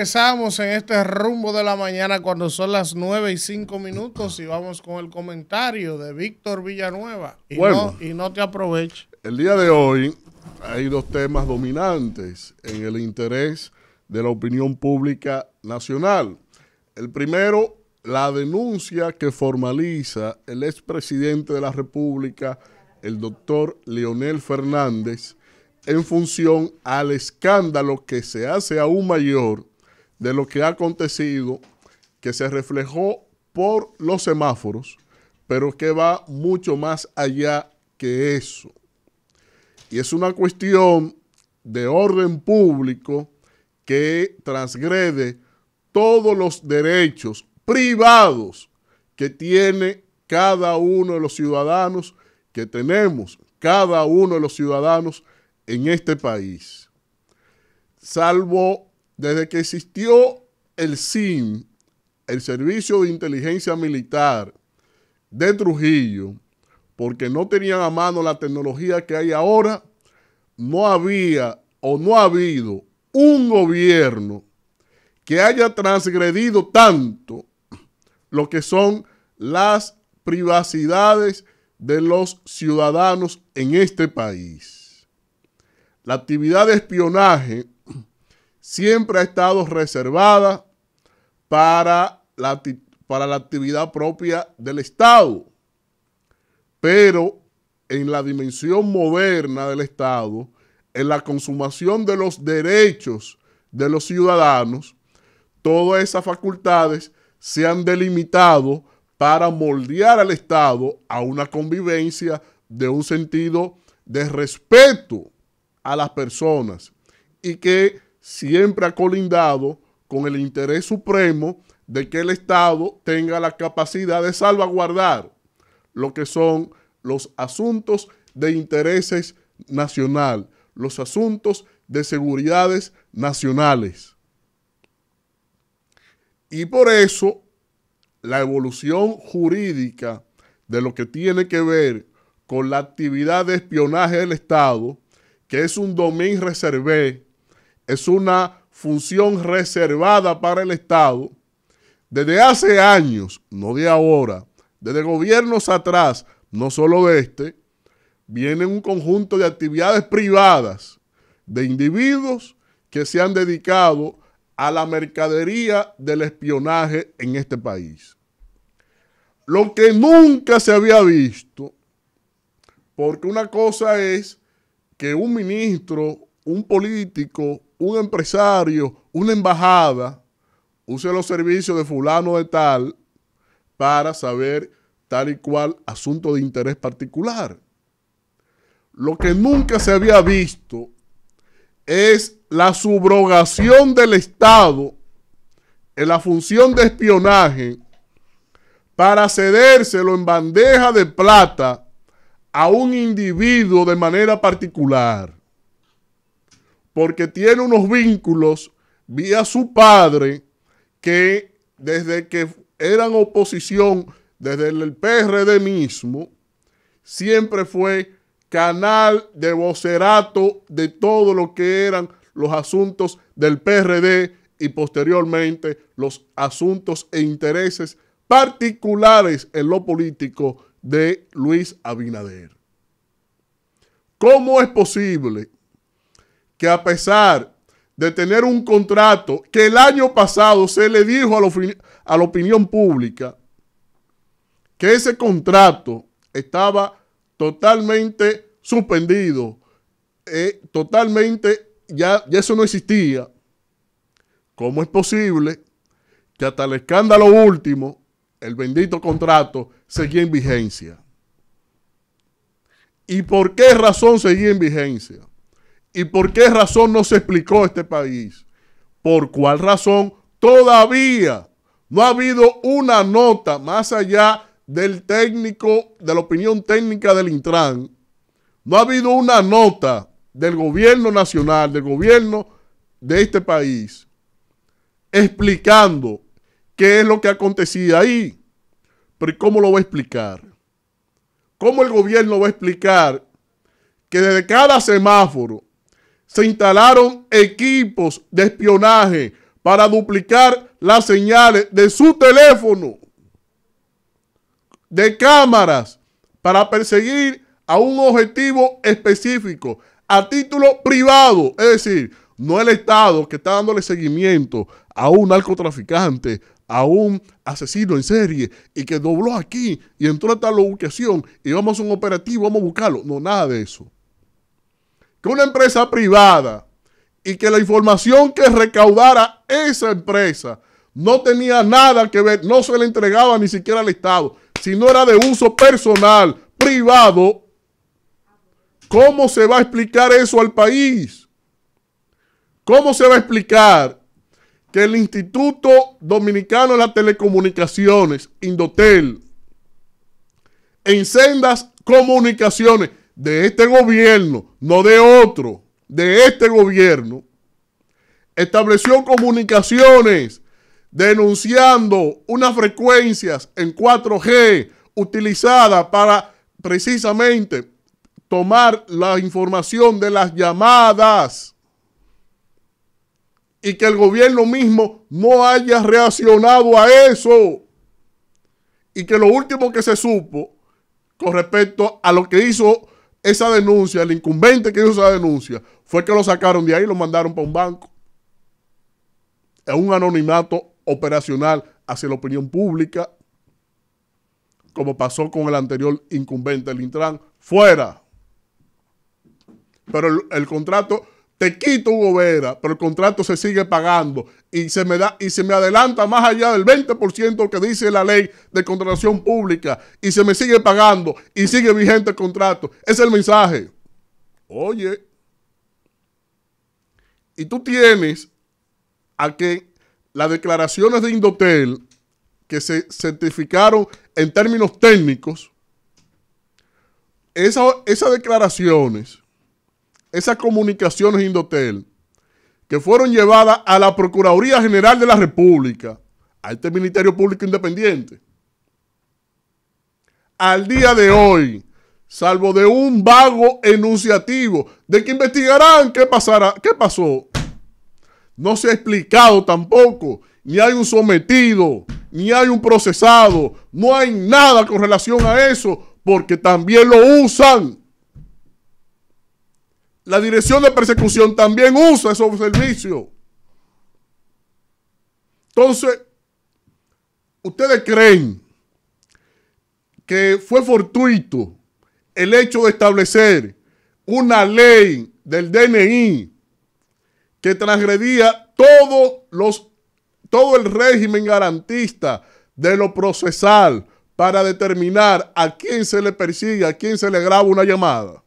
Empezamos en este rumbo de la mañana cuando son las 9 y 5 minutos y vamos con el comentario de Víctor Villanueva. bueno, y no te aproveches. El día de hoy hay dos temas dominantes en el interés de la opinión pública nacional. El primero, la denuncia que formaliza el expresidente de la República, el doctor Leonel Fernández, en función al escándalo que se hace aún mayor de lo que ha acontecido, que se reflejó por los semáforos, pero que va mucho más allá que eso. Y es una cuestión de orden público que transgrede todos los derechos privados que tiene cada uno de los ciudadanos, que tenemos cada uno de los ciudadanos en este país. Salvo desde que existió el SIM, el Servicio de Inteligencia Militar de Trujillo, porque no tenían a mano la tecnología que hay ahora, no había o no ha habido un gobierno que haya transgredido tanto lo que son las privacidades de los ciudadanos en este país. La actividad de espionaje siempre ha estado reservada para la, para la actividad propia del Estado. Pero en la dimensión moderna del Estado, en la consumación de los derechos de los ciudadanos, todas esas facultades se han delimitado para moldear al Estado a una convivencia de un sentido de respeto a las personas y que siempre ha colindado con el interés supremo de que el Estado tenga la capacidad de salvaguardar lo que son los asuntos de intereses nacional, los asuntos de seguridades nacionales. Y por eso la evolución jurídica de lo que tiene que ver con la actividad de espionaje del Estado, que es un dominio reservé es una función reservada para el Estado, desde hace años, no de ahora, desde gobiernos atrás, no solo de este, viene un conjunto de actividades privadas de individuos que se han dedicado a la mercadería del espionaje en este país. Lo que nunca se había visto, porque una cosa es que un ministro, un político, un empresario, una embajada, use los servicios de fulano de tal para saber tal y cual asunto de interés particular. Lo que nunca se había visto es la subrogación del Estado en la función de espionaje para cedérselo en bandeja de plata a un individuo de manera particular porque tiene unos vínculos vía su padre que desde que eran oposición, desde el PRD mismo, siempre fue canal de vocerato de todo lo que eran los asuntos del PRD y posteriormente los asuntos e intereses particulares en lo político de Luis Abinader. ¿Cómo es posible que a pesar de tener un contrato que el año pasado se le dijo a la, opinión pública que ese contrato estaba totalmente suspendido, eh, totalmente, ya, ya eso no existía. ¿Cómo es posible que hasta el escándalo último, el bendito contrato, seguía en vigencia? ¿Y por qué razón seguía en vigencia? ¿Y por qué razón no se explicó este país? ¿Por cuál razón todavía no ha habido una nota más allá del técnico, de la opinión técnica del Intran? No ha habido una nota del gobierno nacional, del gobierno de este país, explicando qué es lo que acontecía ahí. Pero ¿cómo lo va a explicar? ¿Cómo el gobierno va a explicar que desde cada semáforo se instalaron equipos de espionaje para duplicar las señales de su teléfono, de cámaras, para perseguir a un objetivo específico, a título privado, es decir, no el Estado que está dándole seguimiento a un narcotraficante, a un asesino en serie y que dobló aquí y entró a tal ubicación y vamos a un operativo, vamos a buscarlo. No, nada de eso que una empresa privada y que la información que recaudara esa empresa no tenía nada que ver, no se le entregaba ni siquiera al Estado, sino era de uso personal, privado, ¿cómo se va a explicar eso al país? ¿Cómo se va a explicar que el Instituto Dominicano de las Telecomunicaciones, Indotel, en sendas comunicaciones, de este gobierno, no de otro, de este gobierno, estableció comunicaciones denunciando unas frecuencias en 4G utilizadas para precisamente tomar la información de las llamadas y que el gobierno mismo no haya reaccionado a eso y que lo último que se supo con respecto a lo que hizo esa denuncia, el incumbente que hizo esa denuncia, fue que lo sacaron de ahí y lo mandaron para un banco. Es un anonimato operacional hacia la opinión pública, como pasó con el anterior incumbente, el Intran, fuera. Pero el, el contrato te quito un Vera, pero el contrato se sigue pagando y se me da y se me adelanta más allá del 20% que dice la ley de contratación pública y se me sigue pagando y sigue vigente el contrato. Es el mensaje. Oye, y tú tienes a que las declaraciones de Indotel que se certificaron en términos técnicos, esas declaraciones esas comunicaciones Indotel que fueron llevadas a la Procuraduría General de la República, a este Ministerio Público Independiente, al día de hoy, salvo de un vago enunciativo de que investigarán qué, pasará, qué pasó, no se ha explicado tampoco, ni hay un sometido, ni hay un procesado, no hay nada con relación a eso, porque también lo usan la dirección de persecución también usa esos servicios. Entonces, ¿ustedes creen que fue fortuito el hecho de establecer una ley del DNI que transgredía todos los, todo el régimen garantista de lo procesal para determinar a quién se le persigue, a quién se le graba una llamada?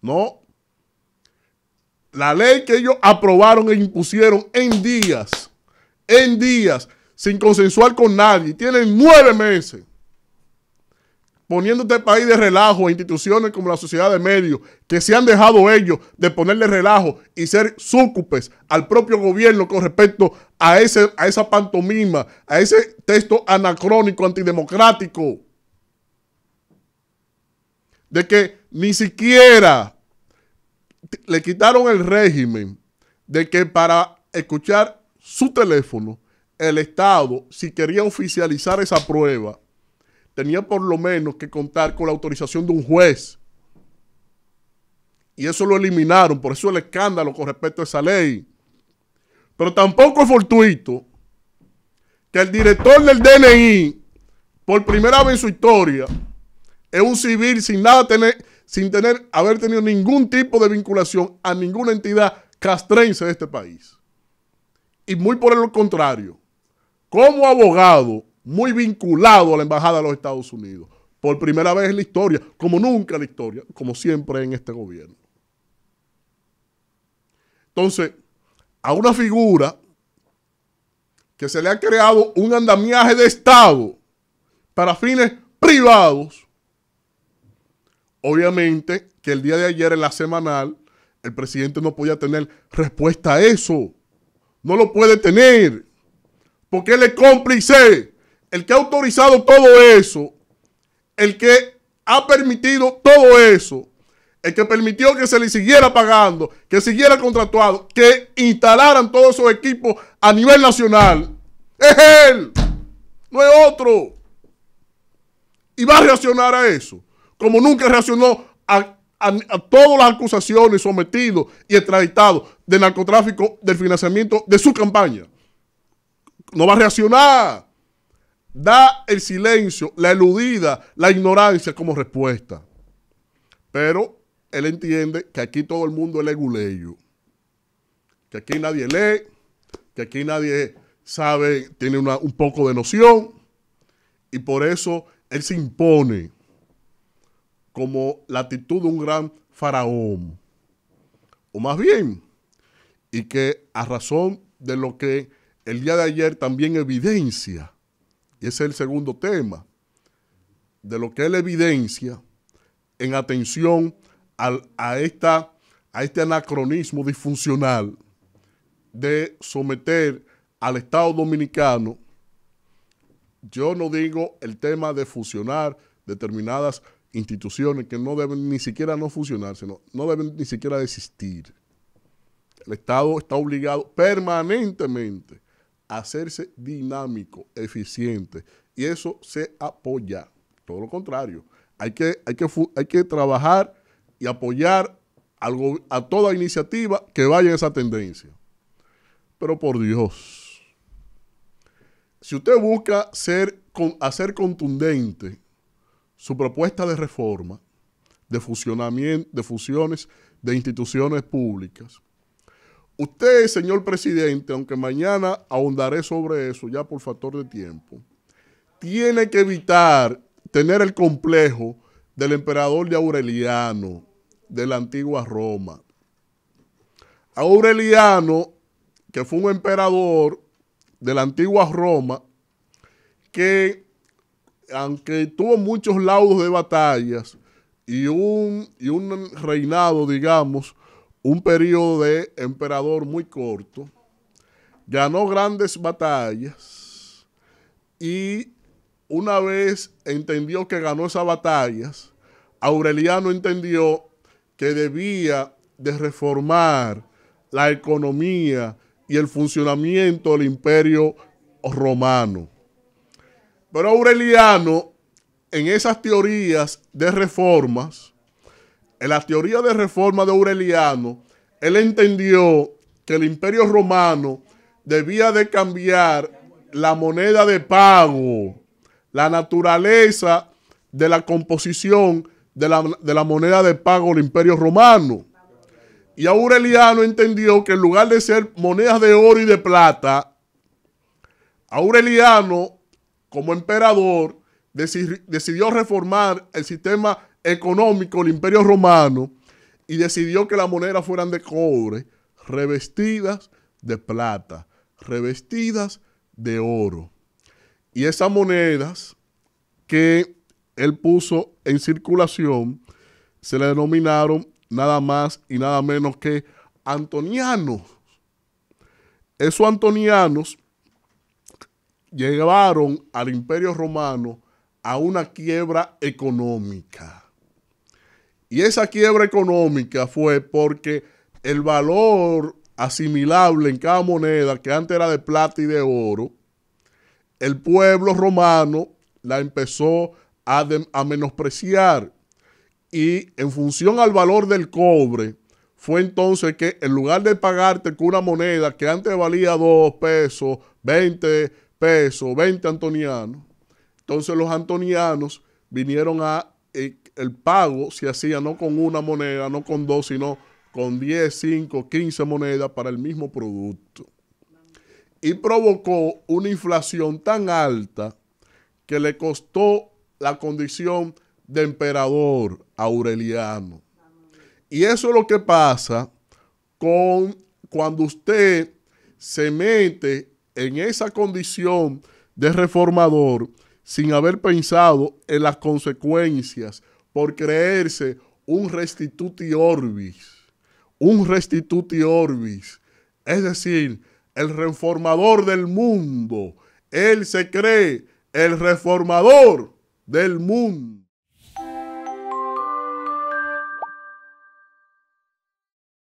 No, la ley que ellos aprobaron e impusieron en días, en días, sin consensuar con nadie, tienen nueve meses poniendo este país de relajo a instituciones como la sociedad de medios, que se han dejado ellos de ponerle relajo y ser súcupes al propio gobierno con respecto a, ese, a esa pantomima, a ese texto anacrónico, antidemocrático, de que ni siquiera le quitaron el régimen de que para escuchar su teléfono, el Estado, si quería oficializar esa prueba, tenía por lo menos que contar con la autorización de un juez. Y eso lo eliminaron, por eso el escándalo con respecto a esa ley. Pero tampoco es fortuito que el director del DNI, por primera vez en su historia, es un civil sin nada tener, sin tener, haber tenido ningún tipo de vinculación a ninguna entidad castrense de este país. Y muy por el contrario, como abogado muy vinculado a la Embajada de los Estados Unidos, por primera vez en la historia, como nunca en la historia, como siempre en este gobierno. Entonces, a una figura que se le ha creado un andamiaje de Estado para fines privados, Obviamente que el día de ayer en la semanal el presidente no podía tener respuesta a eso. No lo puede tener. Porque él es cómplice. El que ha autorizado todo eso. El que ha permitido todo eso. El que permitió que se le siguiera pagando. Que siguiera contratuado. Que instalaran todos esos equipos a nivel nacional. Es él. No es otro. Y va a reaccionar a eso como nunca reaccionó a, todas las acusaciones sometidos y extraditadas de narcotráfico del financiamiento de su campaña. No va a reaccionar. Da el silencio, la eludida, la ignorancia como respuesta. Pero él entiende que aquí todo el mundo es leguleyo. Que aquí nadie lee, que aquí nadie sabe, tiene un poco de noción. Y por eso él se impone como la actitud de un gran faraón. O más bien, y que a razón de lo que el día de ayer también evidencia, y ese es el segundo tema, de lo que él evidencia en atención a, esta, a este anacronismo disfuncional de someter al Estado dominicano, yo no digo el tema de fusionar determinadas instituciones que no deben ni siquiera no funcionar, sino no deben ni siquiera desistir. El Estado está obligado permanentemente a hacerse dinámico, eficiente, y eso se apoya. Todo lo contrario, hay que, hay que, hay que trabajar y apoyar algo, a toda iniciativa que vaya en esa tendencia. Pero por Dios, si usted busca ser, hacer contundente su propuesta de reforma, de de fusiones de instituciones públicas. Usted, señor presidente, aunque mañana ahondaré sobre eso ya por factor de tiempo, tiene que evitar tener el complejo del emperador de Aureliano, de la antigua Roma. Aureliano, que fue un emperador de la antigua Roma, que aunque tuvo muchos laudos de batallas y un, y un reinado, digamos, un periodo de emperador muy corto, ganó grandes batallas y una vez entendió que ganó esas batallas, Aureliano entendió que debía de reformar la economía y el funcionamiento del imperio romano. Pero Aureliano, en esas teorías de reformas, en la teoría de reforma de Aureliano, él entendió que el imperio romano debía de cambiar la moneda de pago, la naturaleza de la composición de la, de la moneda de pago del imperio romano. Y Aureliano entendió que en lugar de ser monedas de oro y de plata, Aureliano como emperador, decidió reformar el sistema económico del imperio romano y decidió que las monedas fueran de cobre, revestidas de plata, revestidas de oro. Y esas monedas que él puso en circulación se le denominaron nada más y nada menos que antonianos. Esos antonianos llevaron al imperio romano a una quiebra económica. Y esa quiebra económica fue porque el valor asimilable en cada moneda, que antes era de plata y de oro, el pueblo romano la empezó a, a menospreciar. Y en función al valor del cobre, fue entonces que en lugar de pagarte con una moneda que antes valía 2 pesos, 20 peso 20 antonianos. Entonces los antonianos vinieron a, eh, el pago se hacía no con una moneda, no con dos, sino con 10, 5, 15 monedas para el mismo producto. Y provocó una inflación tan alta que le costó la condición de emperador Aureliano. Y eso es lo que pasa con cuando usted se mete en esa condición de reformador sin haber pensado en las consecuencias por creerse un restituti orbis, un restituti orbis, es decir, el reformador del mundo. Él se cree el reformador del mundo.